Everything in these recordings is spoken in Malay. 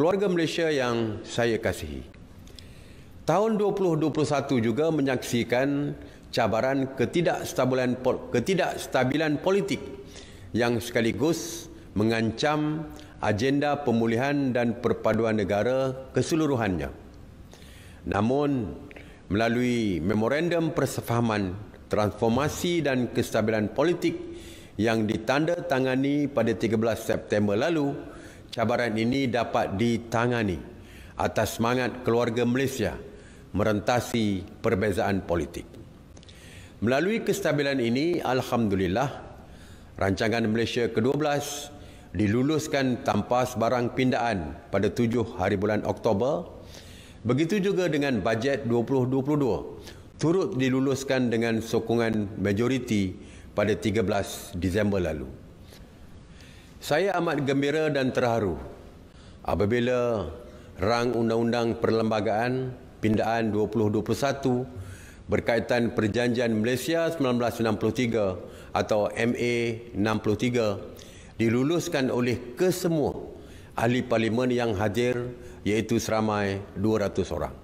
keluarga Malaysia yang saya kasihi. Tahun 2021 juga menyaksikan cabaran ketidakstabilan ketidakstabilan politik yang sekaligus mengancam agenda pemulihan dan perpaduan negara keseluruhannya. Namun melalui memorandum persefahaman transformasi dan kestabilan politik yang ditandatangani pada 13 September lalu, cabaran ini dapat ditangani atas semangat keluarga Malaysia merentasi perbezaan politik. Melalui kestabilan ini, Alhamdulillah, rancangan Malaysia ke-12 diluluskan tanpa sebarang pindaan pada 7 hari bulan Oktober. Begitu juga dengan bajet 2022 turut diluluskan dengan sokongan majoriti pada 13 Disember lalu. Saya amat gembira dan terharu apabila rang undang-undang perlembagaan pindaan 2021 berkaitan perjanjian Malaysia 1963 atau MA 63 diluluskan oleh kesemua ahli parlimen yang hadir iaitu seramai 200 orang.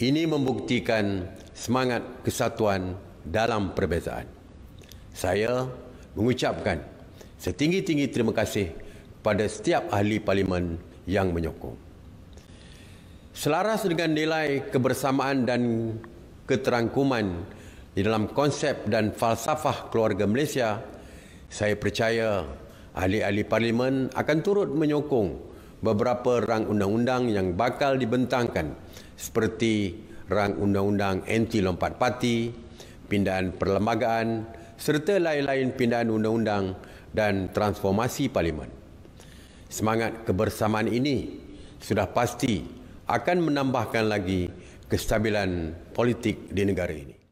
Ini membuktikan semangat kesatuan dalam perbezaan. Saya mengucapkan setinggi-tinggi terima kasih kepada setiap ahli parlimen yang menyokong. Selaras dengan nilai kebersamaan dan keterangkuman di dalam konsep dan falsafah keluarga Malaysia, saya percaya ahli-ahli parlimen akan turut menyokong beberapa rang undang-undang yang bakal dibentangkan seperti rang undang-undang anti lompat parti, pindaan perlembagaan, serta lain-lain pindaan undang-undang dan transformasi parlimen. Semangat kebersamaan ini sudah pasti akan menambahkan lagi kestabilan politik di negara ini.